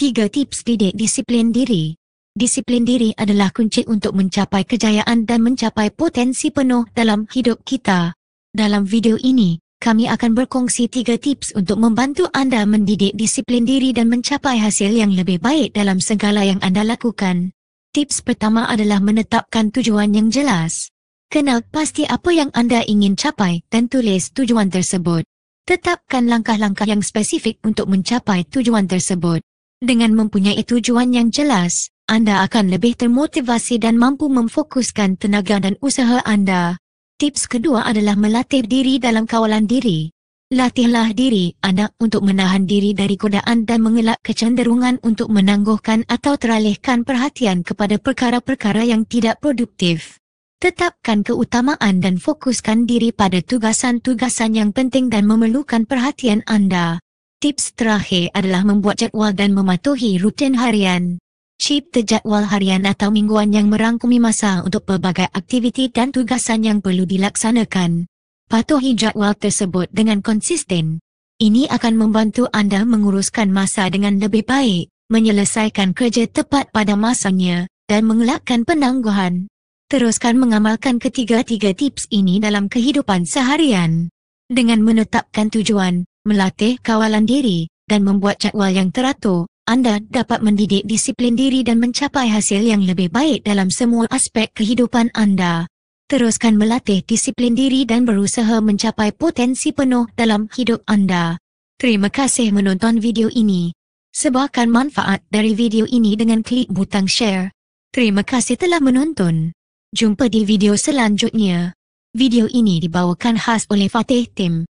Tiga tips didik disiplin diri. Disiplin diri adalah kunci untuk mencapai kejayaan dan mencapai potensi penuh dalam hidup kita. Dalam video ini, kami akan berkongsi tiga tips untuk membantu anda mendidik disiplin diri dan mencapai hasil yang lebih baik dalam segala yang anda lakukan. Tips pertama adalah menetapkan tujuan yang jelas. Kenal pasti apa yang anda ingin capai dan tulis tujuan tersebut. Tetapkan langkah-langkah yang spesifik untuk mencapai tujuan tersebut. Dengan mempunyai tujuan yang jelas, anda akan lebih termotivasi dan mampu memfokuskan tenaga dan usaha anda. Tips kedua adalah melatih diri dalam kawalan diri. Latihlah diri anda untuk menahan diri dari godaan dan mengelak kecenderungan untuk menangguhkan atau teralihkan perhatian kepada perkara-perkara yang tidak produktif. Tetapkan keutamaan dan fokuskan diri pada tugasan-tugasan yang penting dan memerlukan perhatian anda. Tips terakhir adalah membuat jadual dan mematuhi rutin harian. Cipta jadual harian atau mingguan yang merangkumi masa untuk pelbagai aktiviti dan tugasan yang perlu dilaksanakan. Patuhi jadual tersebut dengan konsisten. Ini akan membantu anda menguruskan masa dengan lebih baik, menyelesaikan kerja tepat pada masanya, dan mengelakkan penangguhan. Teruskan mengamalkan ketiga-tiga tips ini dalam kehidupan seharian. Dengan menetapkan tujuan, melatih kawalan diri, dan membuat jadual yang teratur, anda dapat mendidik disiplin diri dan mencapai hasil yang lebih baik dalam semua aspek kehidupan anda. Teruskan melatih disiplin diri dan berusaha mencapai potensi penuh dalam hidup anda. Terima kasih menonton video ini. Sebarkan manfaat dari video ini dengan klik butang share. Terima kasih telah menonton. Jumpa di video selanjutnya. Video ini dibawakan khas oleh Fatih Tim.